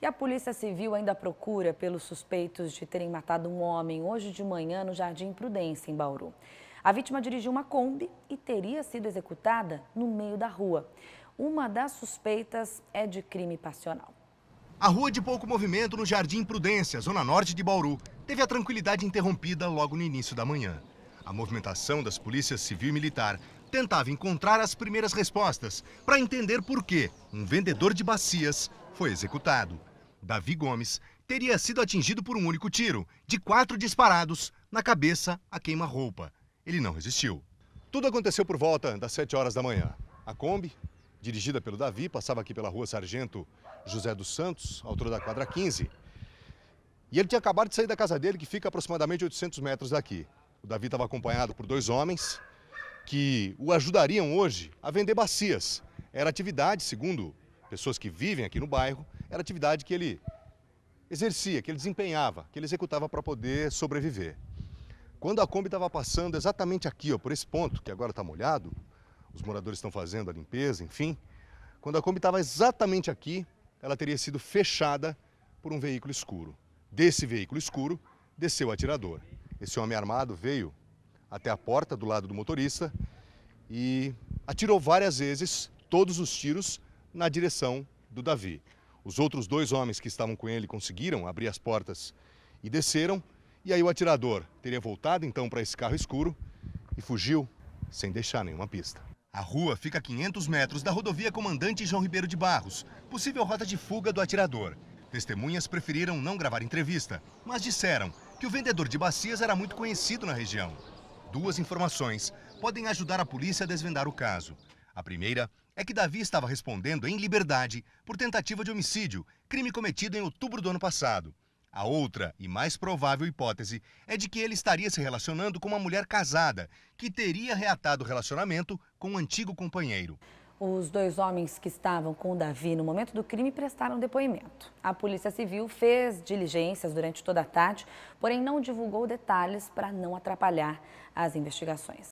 E a Polícia Civil ainda procura pelos suspeitos de terem matado um homem hoje de manhã no Jardim Prudência, em Bauru. A vítima dirigiu uma Kombi e teria sido executada no meio da rua. Uma das suspeitas é de crime passional. A rua é de pouco movimento no Jardim Prudência, zona norte de Bauru, teve a tranquilidade interrompida logo no início da manhã. A movimentação das polícias civil e militar tentava encontrar as primeiras respostas para entender por que um vendedor de bacias foi executado. Davi Gomes teria sido atingido por um único tiro, de quatro disparados, na cabeça a queima-roupa. Ele não resistiu. Tudo aconteceu por volta das 7 horas da manhã. A Kombi, dirigida pelo Davi, passava aqui pela rua Sargento José dos Santos, altura da quadra 15. E ele tinha acabado de sair da casa dele, que fica aproximadamente 800 metros daqui. O Davi estava acompanhado por dois homens que o ajudariam hoje a vender bacias. Era atividade, segundo pessoas que vivem aqui no bairro, era atividade que ele exercia, que ele desempenhava, que ele executava para poder sobreviver. Quando a Kombi estava passando exatamente aqui, ó, por esse ponto, que agora está molhado, os moradores estão fazendo a limpeza, enfim. Quando a Kombi estava exatamente aqui, ela teria sido fechada por um veículo escuro. Desse veículo escuro, desceu o atirador. Esse homem armado veio até a porta do lado do motorista e atirou várias vezes, todos os tiros, na direção do Davi. Os outros dois homens que estavam com ele conseguiram abrir as portas e desceram. E aí o atirador teria voltado então para esse carro escuro e fugiu sem deixar nenhuma pista. A rua fica a 500 metros da rodovia Comandante João Ribeiro de Barros, possível rota de fuga do atirador. Testemunhas preferiram não gravar entrevista, mas disseram que o vendedor de bacias era muito conhecido na região. Duas informações podem ajudar a polícia a desvendar o caso. A primeira é que Davi estava respondendo em liberdade por tentativa de homicídio, crime cometido em outubro do ano passado. A outra e mais provável hipótese é de que ele estaria se relacionando com uma mulher casada, que teria reatado o relacionamento com um antigo companheiro. Os dois homens que estavam com Davi no momento do crime prestaram depoimento. A Polícia Civil fez diligências durante toda a tarde, porém não divulgou detalhes para não atrapalhar as investigações.